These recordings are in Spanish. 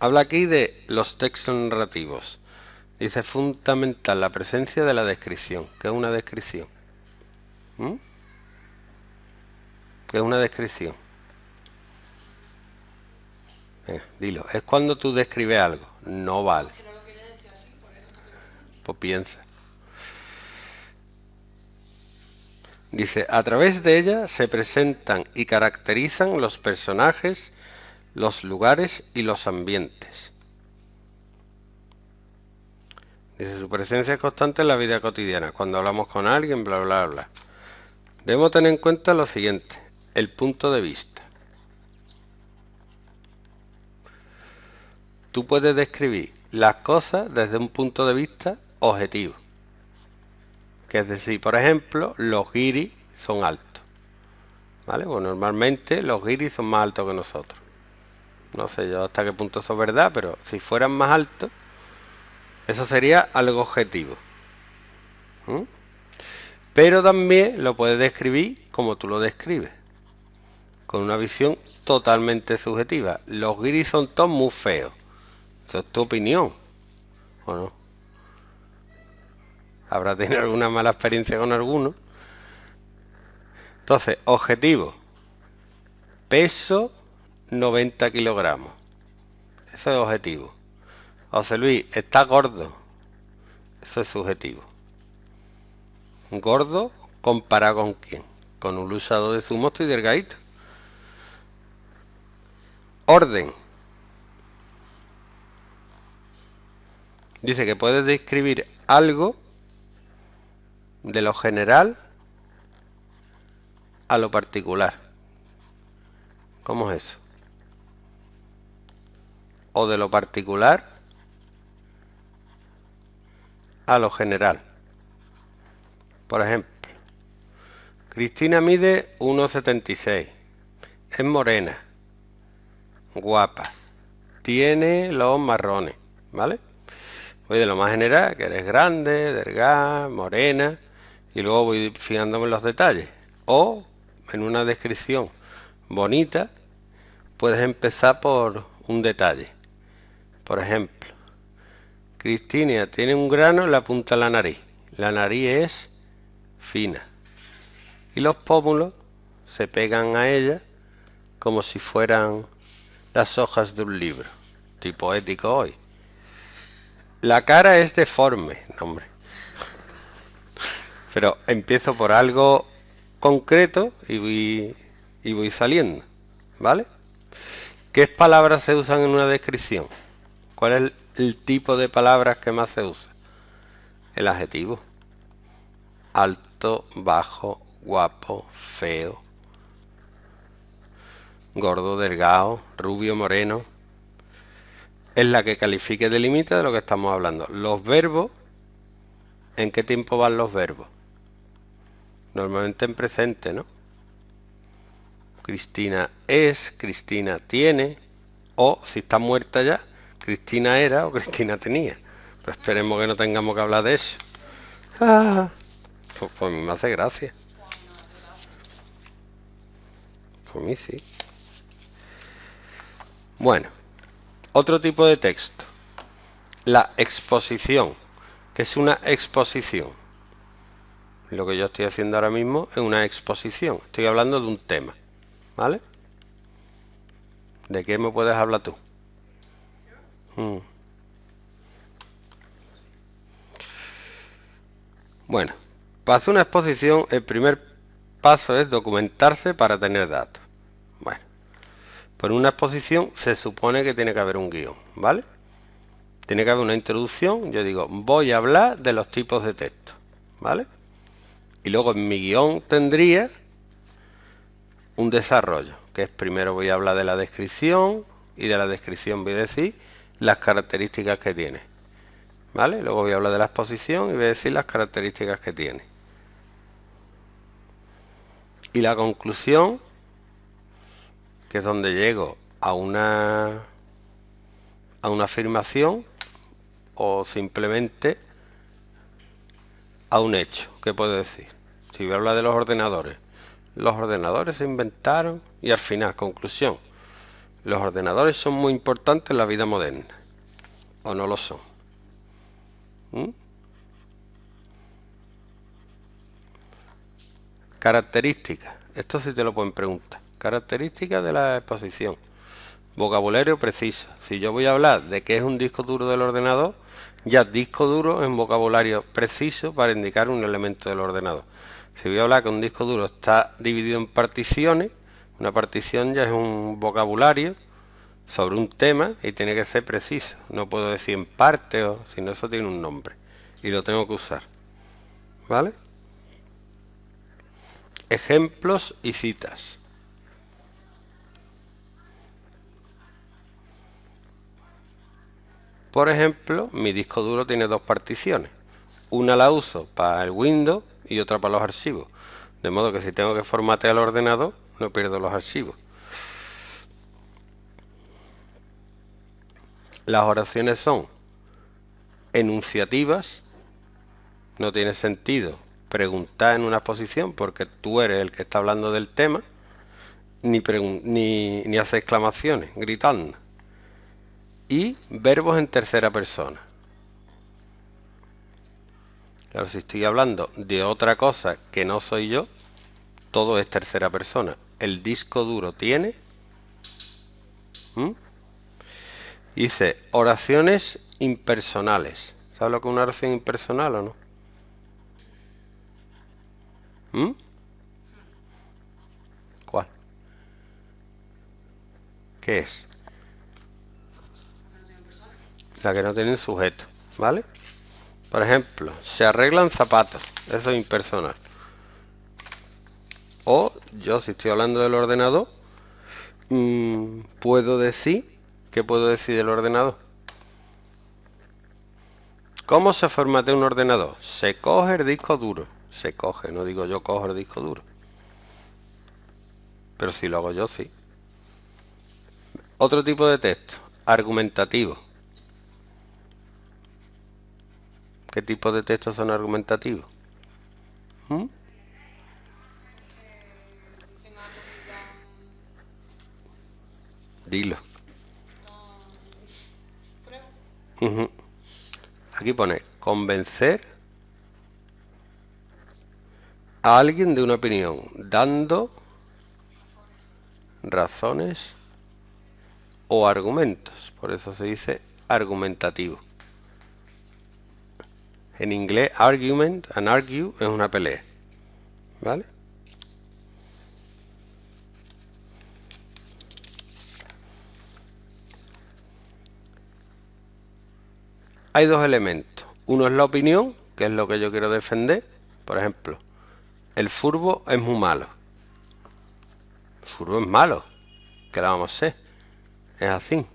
Habla aquí de los textos narrativos. Dice fundamental la presencia de la descripción. ¿Qué es una descripción? ¿Mm? ¿Qué es una descripción? Eh, dilo. Es cuando tú describes algo. No vale. pues piensa. Dice, a través de ella se presentan y caracterizan los personajes los lugares y los ambientes. Dice, su presencia es constante en la vida cotidiana, cuando hablamos con alguien, bla, bla, bla. Debemos tener en cuenta lo siguiente, el punto de vista. Tú puedes describir las cosas desde un punto de vista objetivo. Que es decir, por ejemplo, los giris son altos. ¿Vale? Pues normalmente los giris son más altos que nosotros. No sé yo hasta qué punto eso es verdad, pero si fueran más altos, eso sería algo objetivo. ¿Mm? Pero también lo puedes describir como tú lo describes, con una visión totalmente subjetiva. Los gris son todos muy feos. Eso es tu opinión, ¿o no? Habrá tenido alguna mala experiencia con alguno. Entonces, objetivo. Peso 90 kilogramos. Eso es objetivo. José Luis, está gordo. Eso es subjetivo. Gordo comparado con quién? Con un luchador de zumo y delgadito. Orden. Dice que puedes describir algo de lo general a lo particular. ¿Cómo es eso? o de lo particular a lo general. Por ejemplo, Cristina mide 1,76. Es morena. Guapa. Tiene los marrones, ¿vale? Voy de lo más general, que eres grande, delgada, morena, y luego voy fijándome en los detalles. O en una descripción bonita, puedes empezar por un detalle. Por ejemplo, Cristina tiene un grano en la punta de la nariz. La nariz es fina. Y los pómulos se pegan a ella como si fueran las hojas de un libro, tipo ético hoy. La cara es deforme, nombre. Pero empiezo por algo concreto y voy, y voy saliendo, ¿vale? ¿Qué palabras se usan en una descripción? ¿Cuál es el, tipo de palabras que más se usa? El adjetivo. Alto, bajo, guapo, feo, gordo, delgado, rubio, moreno. Es la que califique de límite de lo que estamos hablando. Los verbos, ¿en qué tiempo van los verbos? Normalmente en presente, ¿no? Cristina es, Cristina tiene, o si está muerta ya, Cristina era o Cristina tenía. Pero pues esperemos que no tengamos que hablar de eso. Ah, pues, pues me hace gracia. Por pues mí sí. Bueno, otro tipo de texto. La exposición. que es una exposición? Lo que yo estoy haciendo ahora mismo es una exposición. Estoy hablando de un tema. ¿Vale? ¿De qué me puedes hablar tú? Mm. Bueno, para hacer una exposición el primer paso es documentarse para tener datos. Bueno, por una exposición se supone que tiene que haber un guión, ¿vale? Tiene que haber una introducción, yo digo, voy a hablar de los tipos de texto, ¿vale? Y luego en mi guión tendría un desarrollo, que es primero voy a hablar de la descripción y de la descripción voy a decir las características que tiene. ¿Vale? Luego voy a hablar de la exposición y voy a decir las características que tiene. Y la conclusión, que es donde llego a una, a una afirmación o simplemente a un hecho. ¿Qué puedo decir? Si voy a hablar de los ordenadores. Los ordenadores se inventaron y al final, conclusión, los ordenadores son muy importantes en la vida moderna. ¿O no lo son? ¿Mm? Características. Esto sí te lo pueden preguntar. Características de la exposición. Vocabulario preciso. Si yo voy a hablar de qué es un disco duro del ordenador, ya disco duro en vocabulario preciso para indicar un elemento del ordenador. Si voy a hablar que un disco duro está dividido en particiones, una partición ya es un vocabulario sobre un tema y tiene que ser preciso. No puedo decir en parte, o, sino eso tiene un nombre y lo tengo que usar. ¿Vale? Ejemplos y citas. Por ejemplo, mi disco duro tiene dos particiones. Una la uso para el Windows y otra para los archivos. De modo que si tengo que formatear el ordenador, no pierdo los archivos. Las oraciones son enunciativas, no tiene sentido preguntar en una exposición porque tú eres el que está hablando del tema, ni, ni, ni hace exclamaciones, gritando. Y verbos en tercera persona. Claro, si estoy hablando de otra cosa que no soy yo, todo es tercera persona el disco duro tiene? Dice, oraciones impersonales. ¿Sabes lo que es una oración impersonal o no? ¿Cuál? ¿Qué es? La que no tiene sujeto, ¿vale? Por ejemplo, se arreglan zapatos. Eso es impersonal. O yo si estoy hablando del ordenador, mm, puedo decir, ¿qué puedo decir del ordenador? ¿Cómo se formatea un ordenador? Se coge el disco duro. Se coge, no digo yo cojo el disco duro. Pero si lo hago yo, sí. Otro tipo de texto, argumentativo. ¿Qué tipo de textos son argumentativos? ¿Mm? Dilo. Aquí pone convencer a alguien de una opinión, dando razones o argumentos. Por eso se dice argumentativo. En inglés, argument, and argue es una pelea. ¿Vale? hay dos elementos. Uno es la opinión, que es lo que yo quiero defender. Por ejemplo, el furbo es muy malo. El furbo es malo, que la vamos a hacer. Es así.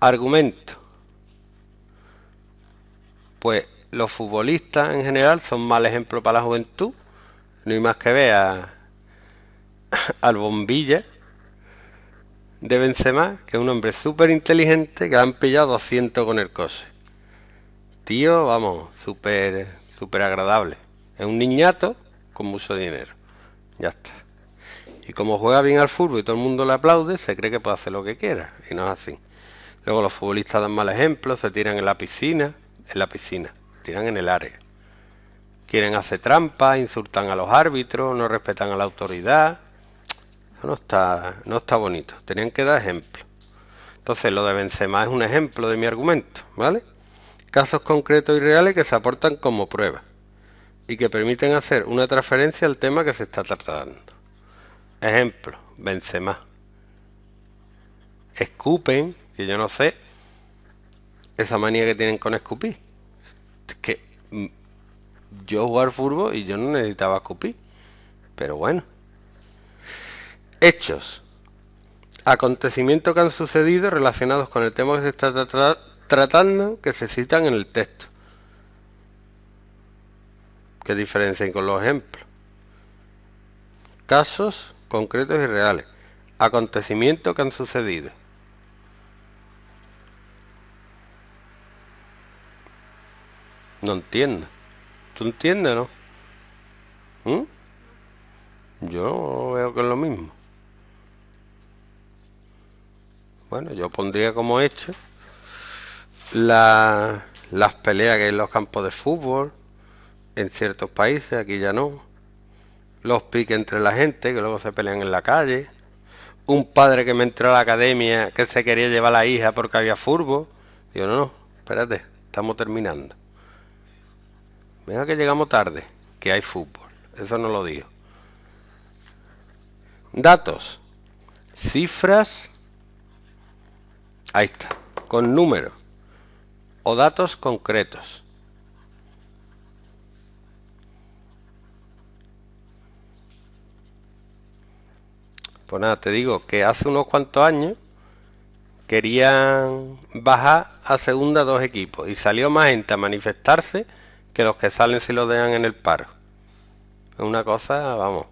Argumento. Pues los futbolistas en general son mal ejemplo para la juventud. No hay más que ver al bombilla de Benzema, que es un hombre súper inteligente, que han pillado 200 con el coche. Tío, vamos, súper, súper agradable. Es un niñato con mucho dinero. Ya está. Y como juega bien al fútbol y todo el mundo le aplaude, se cree que puede hacer lo que quiera. Y no es así. Luego los futbolistas dan mal ejemplo, se tiran en la piscina, en la piscina, tiran en el área. Quieren hacer trampa insultan a los árbitros, no respetan a la autoridad, no está, no está bonito. Tenían que dar ejemplo. Entonces, lo de Benzema es un ejemplo de mi argumento, ¿vale? Casos concretos y reales que se aportan como prueba y que permiten hacer una transferencia al tema que se está tratando. Ejemplo, Benzema. Escupen, que yo no sé esa manía que tienen con escupir. que mm, yo jugar furbo y yo no necesitaba escupir. Pero bueno. Hechos. Acontecimientos que han sucedido relacionados con el tema que se está tratando, que se citan en el texto. Que diferencien con los ejemplos. Casos concretos y reales. Acontecimientos que han sucedido. No entiendo. ¿Tú entiendes, no? ¿Mm? Yo veo que es lo mismo. Bueno, yo pondría como hecho este, las peleas que hay en los campos de fútbol, en ciertos países, aquí ya no. Los piques entre la gente, que luego se pelean en la calle. Un padre que me entró a la academia que se quería llevar a la hija porque había furbo. Digo, no, no, espérate, estamos terminando. Mira que llegamos tarde, que hay fútbol. Eso no lo digo. Datos. Cifras Ahí está. Con números o datos concretos. Pues nada, te digo que hace unos cuantos años querían bajar a segunda dos equipos y salió más gente a manifestarse que los que salen si lo dejan en el paro. Es una cosa, vamos.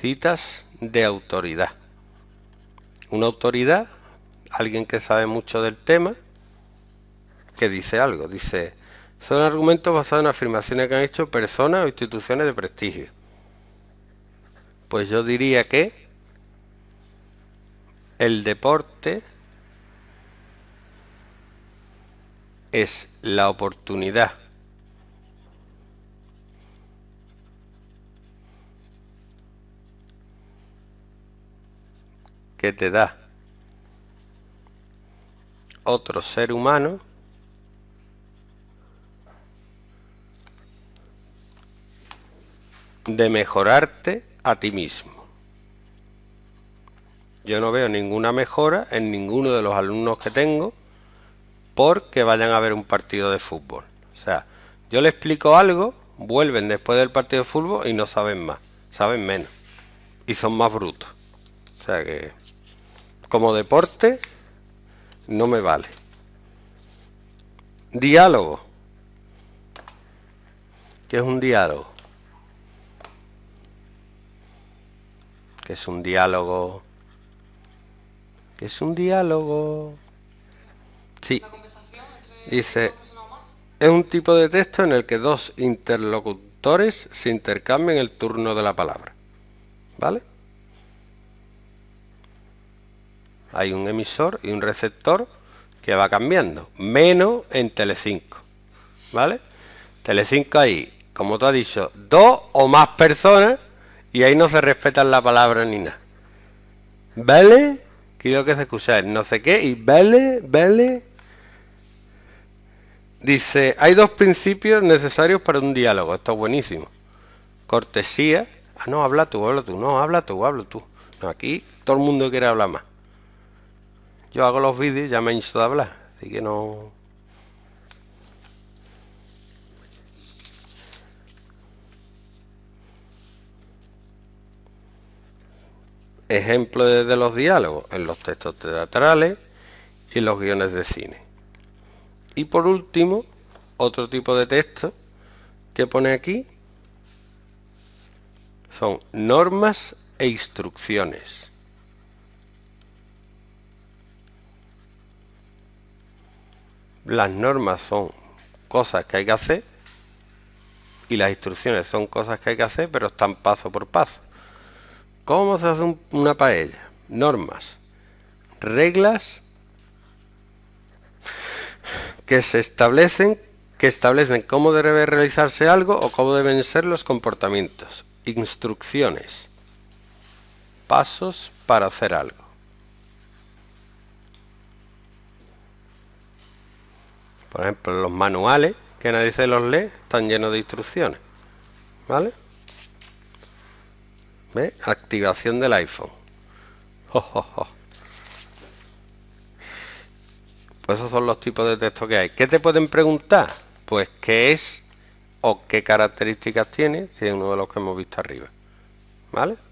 Citas de autoridad. Una autoridad alguien que sabe mucho del tema, que dice algo, dice, son argumentos basados en afirmaciones que han hecho personas o instituciones de prestigio. Pues yo diría que el deporte es la oportunidad que te da otro ser humano de mejorarte a ti mismo. Yo no veo ninguna mejora en ninguno de los alumnos que tengo porque vayan a ver un partido de fútbol. O sea, yo le explico algo, vuelven después del partido de fútbol y no saben más, saben menos y son más brutos. O sea que como deporte no me vale. Diálogo. ¿Qué es un diálogo? ¿Qué es un diálogo? es un diálogo? Sí. Dice, es un tipo de texto en el que dos interlocutores se intercambian el turno de la palabra. ¿Vale? Hay un emisor y un receptor que va cambiando, menos en Telecinco, ¿vale? Telecinco hay, como tú has dicho, dos o más personas y ahí no se respetan la palabra ni nada. ¿Vale? Quiero que se escucha no sé qué y vale, vale. Dice, hay dos principios necesarios para un diálogo, esto es buenísimo. Cortesía, ah no, habla tú, habla tú, no, habla tú, habla tú. No, aquí todo el mundo quiere hablar más yo hago los vídeos ya me hecho de hablar, así que no... Ejemplo de los diálogos en los textos teatrales y los guiones de cine. Y por último, otro tipo de texto que pone aquí son normas e instrucciones. Las normas son cosas que hay que hacer y las instrucciones son cosas que hay que hacer, pero están paso por paso. ¿Cómo se hace una paella? Normas, reglas que se establecen, que establecen cómo debe realizarse algo o cómo deben ser los comportamientos. Instrucciones, pasos para hacer algo. Por ejemplo, los manuales, que nadie se los lee, están llenos de instrucciones. ¿Vale? ¿Ve? Activación del iPhone. Pues esos son los tipos de texto que hay. ¿Qué te pueden preguntar? Pues qué es o qué características tiene, si es uno de los que hemos visto arriba. ¿Vale?